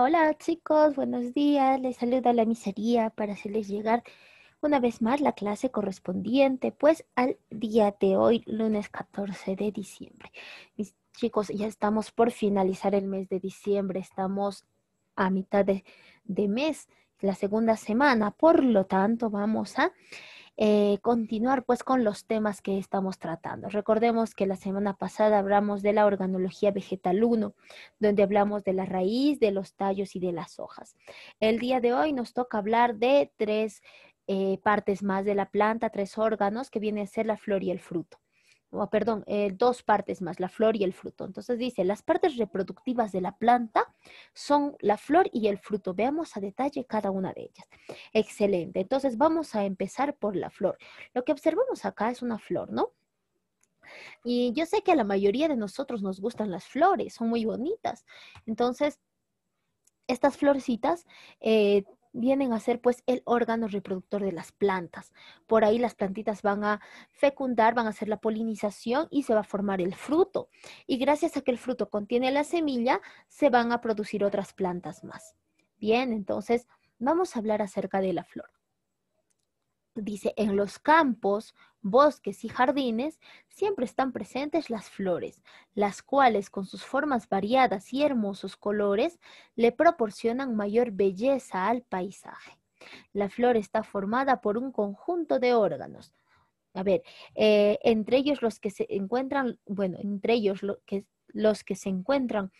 Hola, chicos, buenos días. Les saluda la miseria para hacerles llegar una vez más la clase correspondiente pues al día de hoy, lunes 14 de diciembre. Mis chicos, ya estamos por finalizar el mes de diciembre, estamos a mitad de mes, la segunda semana, por lo tanto vamos a eh, continuar pues con los temas que estamos tratando. Recordemos que la semana pasada hablamos de la organología vegetal 1, donde hablamos de la raíz, de los tallos y de las hojas. El día de hoy nos toca hablar de tres eh, partes más de la planta, tres órganos que vienen a ser la flor y el fruto perdón, eh, dos partes más, la flor y el fruto. Entonces dice, las partes reproductivas de la planta son la flor y el fruto. Veamos a detalle cada una de ellas. Excelente. Entonces vamos a empezar por la flor. Lo que observamos acá es una flor, ¿no? Y yo sé que a la mayoría de nosotros nos gustan las flores, son muy bonitas. Entonces, estas florecitas... Eh, vienen a ser pues el órgano reproductor de las plantas. Por ahí las plantitas van a fecundar, van a hacer la polinización y se va a formar el fruto. Y gracias a que el fruto contiene la semilla, se van a producir otras plantas más. Bien, entonces vamos a hablar acerca de la flor. Dice, en los campos, bosques y jardines siempre están presentes las flores, las cuales con sus formas variadas y hermosos colores le proporcionan mayor belleza al paisaje. La flor está formada por un conjunto de órganos. A ver, eh, entre ellos los que se encuentran, bueno, entre ellos los que los que se encuentran,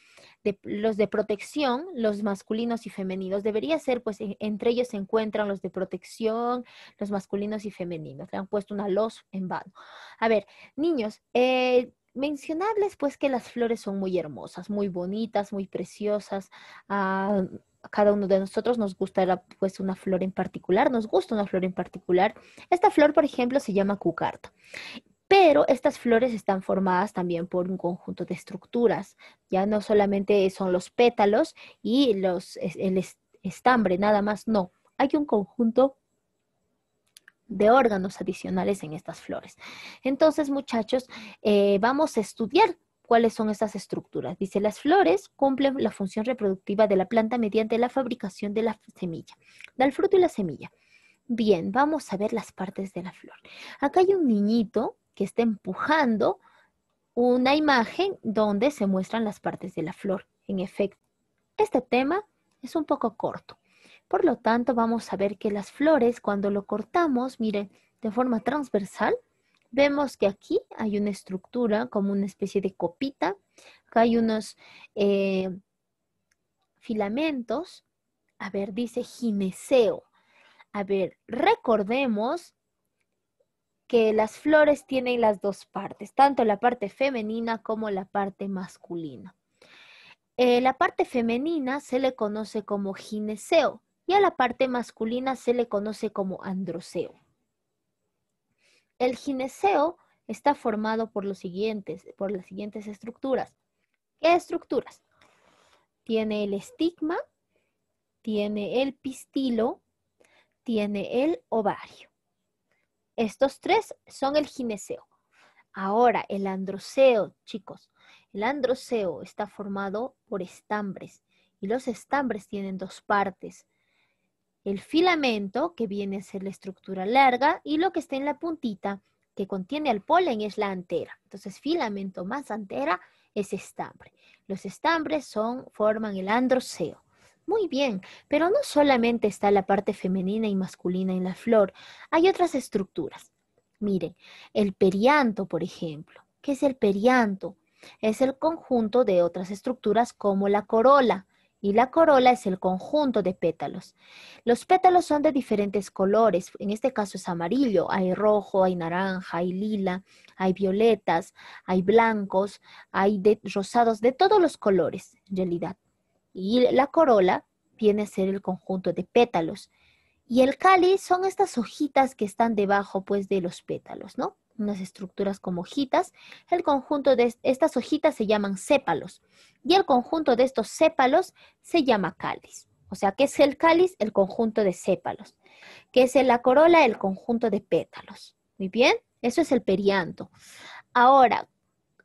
los de protección, los masculinos y femeninos. Debería ser, pues, e, entre ellos se encuentran los de protección, los masculinos y femeninos. Le han puesto una los en vano. A ver, niños, eh, mencionarles, pues, que las flores son muy hermosas, muy bonitas, muy preciosas. Ah, a cada uno de nosotros nos gusta pues una flor en particular, nos gusta una flor en particular. Esta flor, por ejemplo, se llama cucarta pero estas flores están formadas también por un conjunto de estructuras. Ya no solamente son los pétalos y los, el estambre, nada más, no. Hay un conjunto de órganos adicionales en estas flores. Entonces, muchachos, eh, vamos a estudiar cuáles son estas estructuras. Dice, las flores cumplen la función reproductiva de la planta mediante la fabricación de la semilla, del fruto y la semilla. Bien, vamos a ver las partes de la flor. Acá hay un niñito que está empujando una imagen donde se muestran las partes de la flor. En efecto, este tema es un poco corto. Por lo tanto, vamos a ver que las flores, cuando lo cortamos, miren, de forma transversal, vemos que aquí hay una estructura como una especie de copita. Acá hay unos eh, filamentos. A ver, dice gineceo. A ver, recordemos que las flores tienen las dos partes, tanto la parte femenina como la parte masculina. Eh, la parte femenina se le conoce como gineceo y a la parte masculina se le conoce como androceo. El gineceo está formado por siguientes, por las siguientes estructuras. ¿Qué estructuras? Tiene el estigma, tiene el pistilo, tiene el ovario. Estos tres son el gineceo. Ahora, el androceo, chicos. El androceo está formado por estambres y los estambres tienen dos partes. El filamento, que viene a ser la estructura larga, y lo que está en la puntita, que contiene el polen, es la antera. Entonces, filamento más antera es estambre. Los estambres son, forman el androceo. Muy bien, pero no solamente está la parte femenina y masculina en la flor, hay otras estructuras. Miren, el perianto, por ejemplo. ¿Qué es el perianto? Es el conjunto de otras estructuras como la corola, y la corola es el conjunto de pétalos. Los pétalos son de diferentes colores, en este caso es amarillo, hay rojo, hay naranja, hay lila, hay violetas, hay blancos, hay rosados, de todos los colores, en realidad y la corola viene a ser el conjunto de pétalos. Y el cáliz son estas hojitas que están debajo pues de los pétalos, ¿no? Unas estructuras como hojitas. El conjunto de estas hojitas se llaman sépalos y el conjunto de estos sépalos se llama cáliz. O sea, ¿qué es el cáliz? El conjunto de sépalos. ¿Qué es la corola? El conjunto de pétalos. Muy bien, eso es el perianto. Ahora,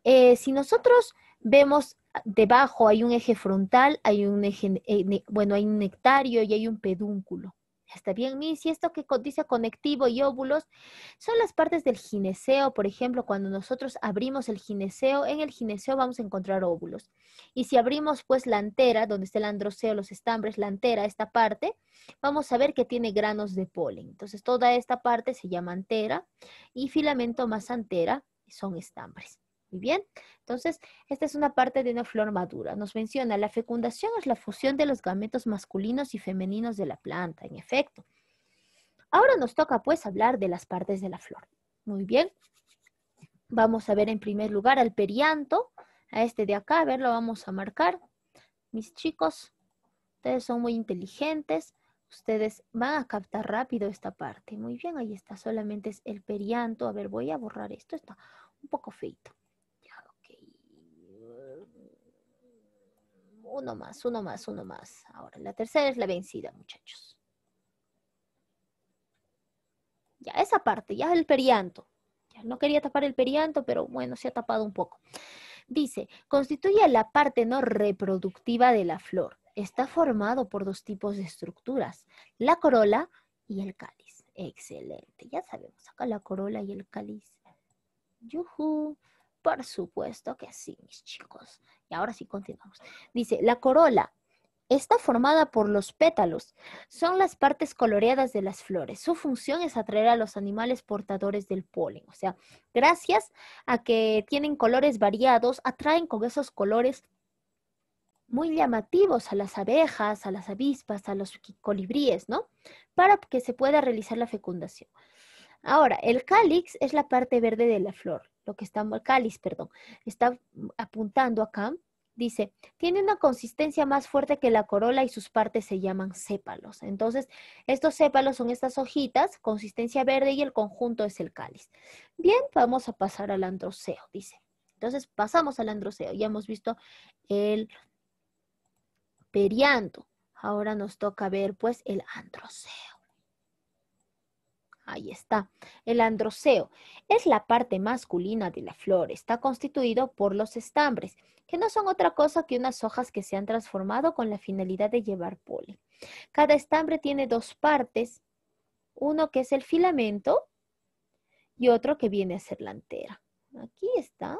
eh, si nosotros vemos debajo hay un eje frontal, hay un eje, eh, bueno, hay un nectario y hay un pedúnculo. Está bien, Miss. Y esto que dice conectivo y óvulos son las partes del gineceo. Por ejemplo, cuando nosotros abrimos el gineceo, en el gineceo vamos a encontrar óvulos. Y si abrimos pues la antera, donde está el androceo, los estambres, la antera, esta parte, vamos a ver que tiene granos de polen. Entonces, toda esta parte se llama antera y filamento más antera son estambres. Muy bien, entonces esta es una parte de una flor madura. Nos menciona, la fecundación es la fusión de los gametos masculinos y femeninos de la planta, en efecto. Ahora nos toca pues hablar de las partes de la flor. Muy bien, vamos a ver en primer lugar al perianto, a este de acá, a ver, lo vamos a marcar. Mis chicos, ustedes son muy inteligentes, ustedes van a captar rápido esta parte. Muy bien, ahí está, solamente es el perianto. A ver, voy a borrar esto, está un poco feito. Uno más, uno más, uno más. Ahora, la tercera es la vencida, muchachos. Ya, esa parte, ya el perianto. Ya, no quería tapar el perianto, pero bueno, se ha tapado un poco. Dice, constituye la parte no reproductiva de la flor. Está formado por dos tipos de estructuras, la corola y el cáliz. Excelente, ya sabemos, acá la corola y el cáliz. Yuhu. Por supuesto que sí, mis chicos. Y ahora sí continuamos. Dice, la corola está formada por los pétalos. Son las partes coloreadas de las flores. Su función es atraer a los animales portadores del polen. O sea, gracias a que tienen colores variados, atraen con esos colores muy llamativos a las abejas, a las avispas, a los colibríes, ¿no? Para que se pueda realizar la fecundación. Ahora, el cálix es la parte verde de la flor lo que está, cáliz, perdón, está apuntando acá, dice, tiene una consistencia más fuerte que la corola y sus partes se llaman sépalos. Entonces, estos sépalos son estas hojitas, consistencia verde y el conjunto es el cáliz. Bien, vamos a pasar al androceo, dice. Entonces, pasamos al androceo. Ya hemos visto el perianto. Ahora nos toca ver, pues, el androceo. Ahí está. El androceo es la parte masculina de la flor. Está constituido por los estambres, que no son otra cosa que unas hojas que se han transformado con la finalidad de llevar polen. Cada estambre tiene dos partes, uno que es el filamento y otro que viene a ser la antera. Aquí está.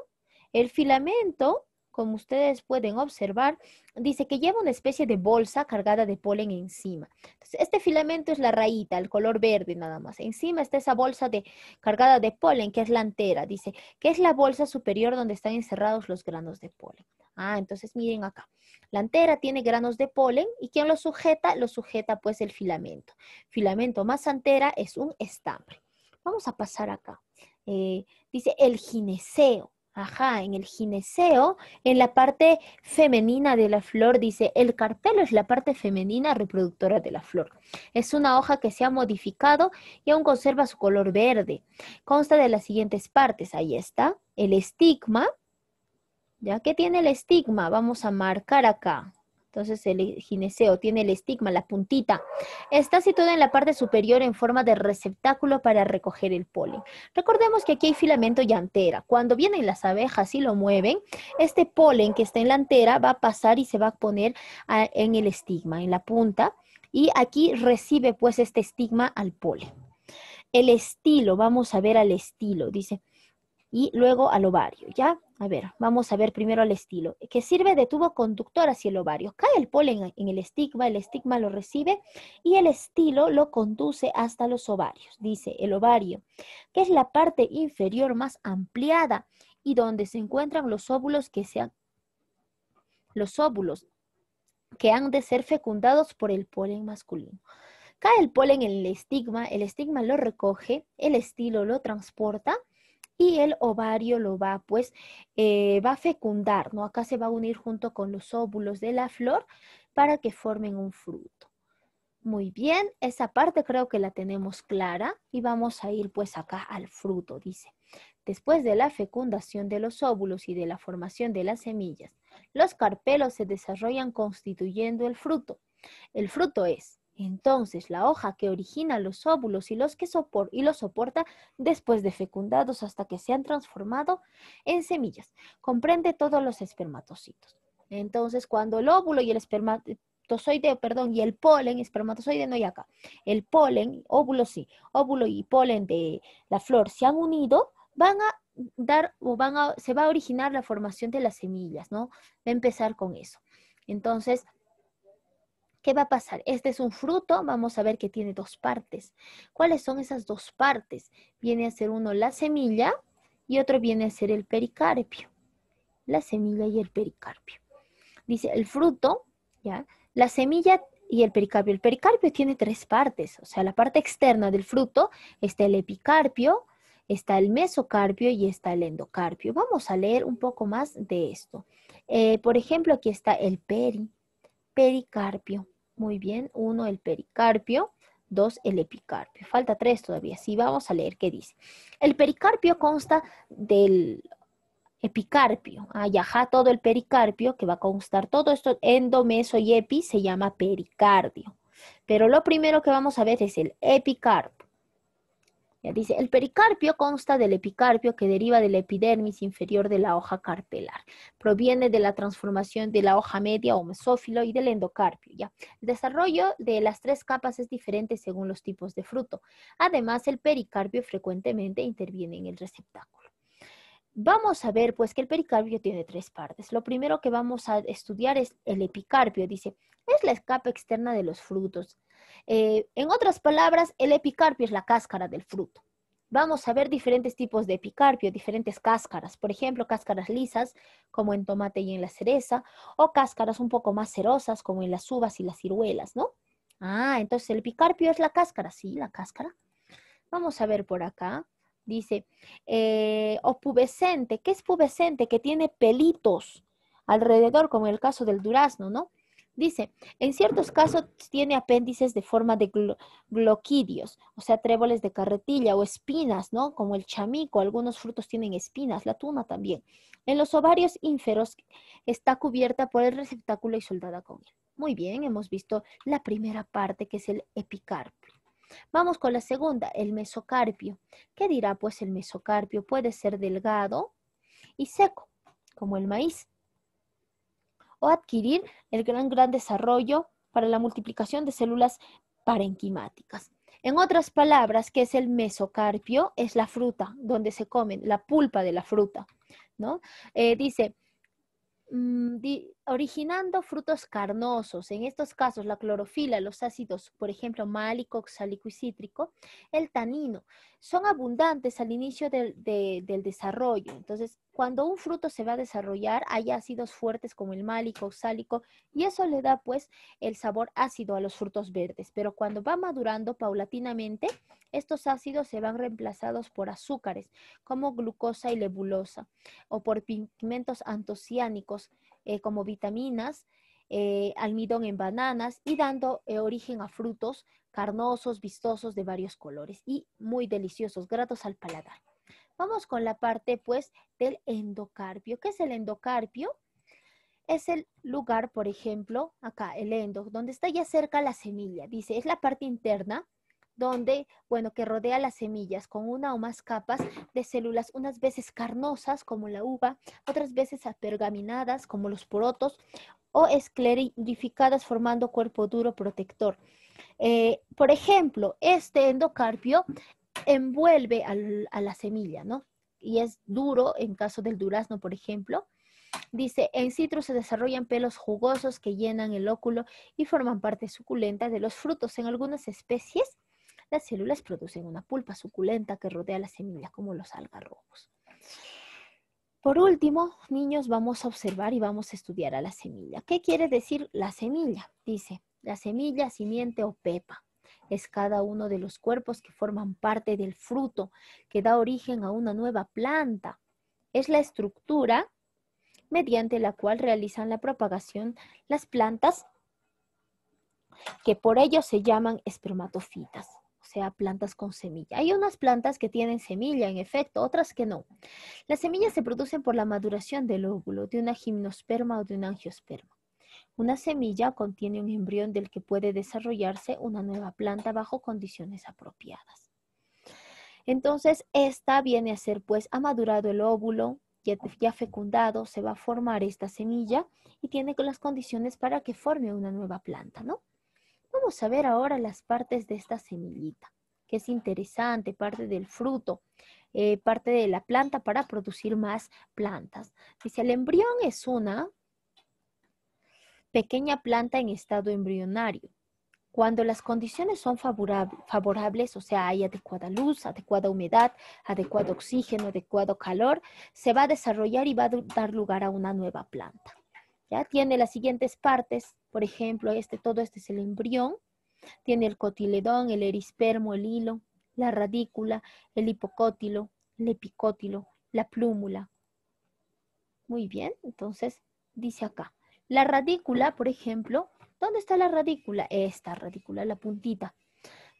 El filamento como ustedes pueden observar, dice que lleva una especie de bolsa cargada de polen encima. este filamento es la rayita, el color verde nada más. Encima está esa bolsa de, cargada de polen, que es la antera. Dice que es la bolsa superior donde están encerrados los granos de polen. Ah, entonces miren acá. La antera tiene granos de polen y quien lo sujeta, lo sujeta pues el filamento. Filamento más antera es un estambre. Vamos a pasar acá. Eh, dice el gineceo. Ajá, en el gineceo, en la parte femenina de la flor, dice, el carpelo es la parte femenina reproductora de la flor. Es una hoja que se ha modificado y aún conserva su color verde. Consta de las siguientes partes. Ahí está, el estigma. ¿Ya qué tiene el estigma? Vamos a marcar acá. Entonces el gineceo tiene el estigma, la puntita. Está situada en la parte superior en forma de receptáculo para recoger el polen. Recordemos que aquí hay filamento y antera. Cuando vienen las abejas y lo mueven, este polen que está en la antera va a pasar y se va a poner ah, en el estigma, en la punta. Y aquí recibe pues este estigma al polen. El estilo, vamos a ver al estilo, dice. Y luego al ovario, ¿ya? a ver, vamos a ver primero el estilo, que sirve de tubo conductor hacia el ovario. Cae el polen en el estigma, el estigma lo recibe y el estilo lo conduce hasta los ovarios, dice el ovario, que es la parte inferior más ampliada y donde se encuentran los óvulos que sean los óvulos que han de ser fecundados por el polen masculino. Cae el polen en el estigma, el estigma lo recoge, el estilo lo transporta y el ovario lo va, pues, eh, va a fecundar, ¿no? Acá se va a unir junto con los óvulos de la flor para que formen un fruto. Muy bien, esa parte creo que la tenemos clara y vamos a ir pues acá al fruto, dice. Después de la fecundación de los óvulos y de la formación de las semillas, los carpelos se desarrollan constituyendo el fruto. El fruto es entonces, la hoja que origina los óvulos y los que y los soporta después de fecundados hasta que se han transformado en semillas, comprende todos los espermatocitos. Entonces, cuando el óvulo y el espermatozoide, perdón, y el polen, espermatozoide no hay acá, el polen, óvulo sí, óvulo y polen de la flor se han unido, van a dar o van a, se va a originar la formación de las semillas, ¿no? Va a empezar con eso. Entonces, ¿Qué va a pasar? Este es un fruto, vamos a ver que tiene dos partes. ¿Cuáles son esas dos partes? Viene a ser uno la semilla y otro viene a ser el pericarpio. La semilla y el pericarpio. Dice el fruto, ¿ya? La semilla y el pericarpio. El pericarpio tiene tres partes, o sea, la parte externa del fruto está el epicarpio, está el mesocarpio y está el endocarpio. Vamos a leer un poco más de esto. Eh, por ejemplo, aquí está el pericarpio, muy bien, uno el pericarpio, dos el epicarpio. Falta tres todavía, sí, vamos a leer qué dice. El pericarpio consta del epicarpio, ajá todo el pericarpio, que va a constar todo esto, endomeso y epi, se llama pericardio. Pero lo primero que vamos a ver es el epicarpio dice, el pericarpio consta del epicarpio que deriva de la epidermis inferior de la hoja carpelar. Proviene de la transformación de la hoja media o mesófilo y del endocarpio. ¿ya? El desarrollo de las tres capas es diferente según los tipos de fruto. Además, el pericarpio frecuentemente interviene en el receptáculo. Vamos a ver pues que el pericarpio tiene tres partes. Lo primero que vamos a estudiar es el epicarpio. Dice, es la capa externa de los frutos. Eh, en otras palabras, el epicarpio es la cáscara del fruto. Vamos a ver diferentes tipos de epicarpio, diferentes cáscaras. Por ejemplo, cáscaras lisas, como en tomate y en la cereza, o cáscaras un poco más cerosas, como en las uvas y las ciruelas, ¿no? Ah, entonces el epicarpio es la cáscara, sí, la cáscara. Vamos a ver por acá. Dice, eh, o pubescente, ¿qué es pubescente? Que tiene pelitos alrededor, como en el caso del durazno, ¿no? Dice, en ciertos casos tiene apéndices de forma de gloquidios, o sea, tréboles de carretilla o espinas, ¿no? Como el chamico, algunos frutos tienen espinas, la tuna también. En los ovarios ínferos está cubierta por el receptáculo y soldada con él. Muy bien, hemos visto la primera parte que es el epicarpio. Vamos con la segunda, el mesocarpio. ¿Qué dirá? Pues el mesocarpio puede ser delgado y seco, como el maíz o adquirir el gran, gran desarrollo para la multiplicación de células parenquimáticas. En otras palabras, que es el mesocarpio, es la fruta, donde se comen, la pulpa de la fruta, ¿no? Eh, dice, mm, originando frutos carnosos, en estos casos la clorofila, los ácidos, por ejemplo, málico, oxálico y cítrico, el tanino, son abundantes al inicio del, desarrollo. Entonces, cuando un fruto se va a desarrollar, hay ácidos fuertes como el málico, oxálico, y eso le da pues el sabor ácido a los frutos verdes. Pero cuando va madurando paulatinamente, estos ácidos se van reemplazados por azúcares, como glucosa y lebulosa, o por pigmentos antociánicos, eh, como vitaminas, eh, almidón en bananas y dando eh, origen a frutos carnosos, vistosos, de varios colores y muy deliciosos, gratos al paladar. Vamos con la parte pues del endocarpio. ¿Qué es el endocarpio? Es el lugar, por ejemplo, acá, el endo, donde está ya cerca la semilla. Dice, es la parte interna donde, bueno, que rodea las semillas con una o más capas de células, unas veces carnosas como la uva, otras veces apergaminadas como los porotos o esclerificadas formando cuerpo duro protector. Eh, por ejemplo, este endocarpio envuelve a la semilla, ¿no? Y es duro en caso del durazno, por ejemplo. Dice, en citrus se desarrollan pelos jugosos que llenan el óculo y forman parte suculenta de los frutos. En algunas especies las células producen una pulpa suculenta que rodea las semillas como los algarrobos. Por último, niños, vamos a observar y vamos a estudiar a la semilla. ¿Qué quiere decir la semilla? Dice, la semilla, simiente o pepa es cada uno de los cuerpos que forman parte del fruto, que da origen a una nueva planta. Es la estructura mediante la cual realizan la propagación las plantas, que por ello se llaman espermatofitas sea plantas con semilla. Hay unas plantas que tienen semilla, en efecto, otras que no. Las semillas se producen por la maduración del óvulo, de una gimnosperma o de un angiosperma. Una semilla contiene un embrión del que puede desarrollarse una nueva planta bajo condiciones apropiadas. Entonces, esta viene a ser, pues, ha madurado el óvulo, ya, ya, fecundado, se va a formar esta semilla y tiene las condiciones para que forme una nueva planta, ¿no? Vamos a ver ahora las partes de esta semillita, que es interesante, parte del fruto, eh, parte de la planta para producir más plantas. Dice, el embrión es una pequeña planta en estado embrionario. Cuando las condiciones son favorables, o sea, hay adecuada luz, adecuada humedad, adecuado oxígeno, adecuado calor, se va a desarrollar y va a dar lugar a una nueva planta. Tiene las siguientes partes, por ejemplo, este, todo este es el embrión, tiene el cotiledón, el erispermo, el hilo, la radícula, el hipocótilo, el epicótilo, la plúmula. Muy bien, entonces dice acá. La radícula, por ejemplo, ¿dónde está la radícula? Esta radícula, la puntita.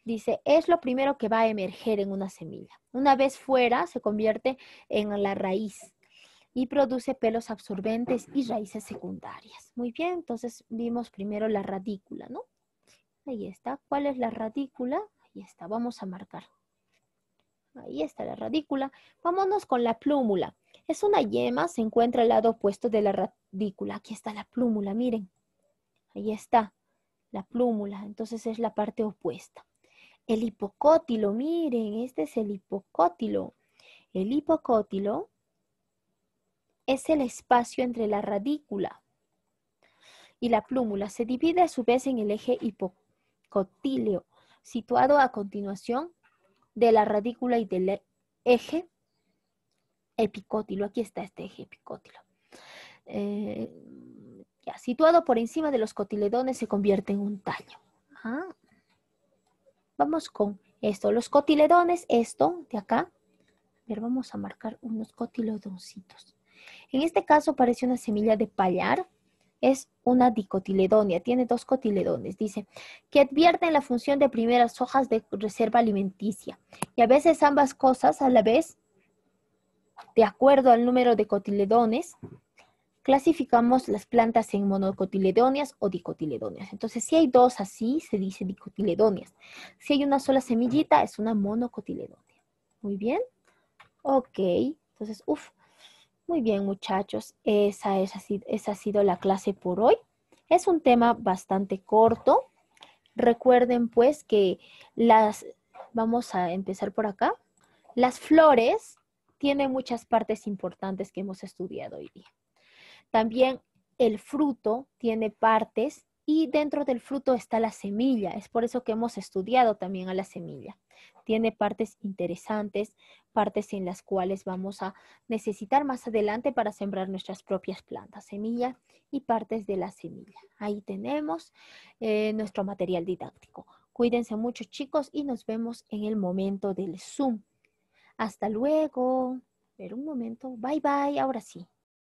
Dice, es lo primero que va a emerger en una semilla. Una vez fuera, se convierte en la raíz y produce pelos absorbentes y raíces secundarias. Muy bien, entonces vimos primero la radícula, ¿no? Ahí está. ¿Cuál es la radícula? Ahí está, vamos a marcar. Ahí está la radícula. Vámonos con la plúmula. Es una yema, se encuentra al lado opuesto de la radícula. Aquí está la plúmula, miren. Ahí está la plúmula, entonces es la parte opuesta. El hipocótilo, miren, este es el hipocótilo. El hipocótilo es el espacio entre la radícula y la plúmula. Se divide a su vez en el eje hipocotíleo, situado a continuación de la radícula y del eje epicótilo. Aquí está este eje epicótilo. Eh, situado por encima de los cotiledones se convierte en un tallo ah. Vamos con esto. Los cotiledones, esto de acá. ver, vamos a marcar unos cotiledoncitos. En este caso parece una semilla de pallar, es una dicotiledonia, tiene dos cotiledones, dice, que advierten la función de primeras hojas de reserva alimenticia. Y a veces ambas cosas a la vez, de acuerdo al número de cotiledones, clasificamos las plantas en monocotiledonias o dicotiledonias. Entonces, si hay dos así, se dice dicotiledonias. Si hay una sola semillita, es una monocotiledonia. Muy bien. Ok. Entonces, uff, muy bien, muchachos, esa, esa ha sido la clase por hoy. Es un tema bastante corto. Recuerden pues que las, vamos a empezar por acá, las flores tienen muchas partes importantes que hemos estudiado hoy día. También el fruto tiene partes y dentro del fruto está la semilla. Es por eso que hemos estudiado también a la semilla. Tiene partes interesantes, partes en las cuales vamos a necesitar más adelante para sembrar nuestras propias plantas, semilla y partes de la semilla. Ahí tenemos eh, nuestro material didáctico. Cuídense mucho chicos y nos vemos en el momento del Zoom. Hasta luego. Pero un momento. Bye bye. Ahora sí.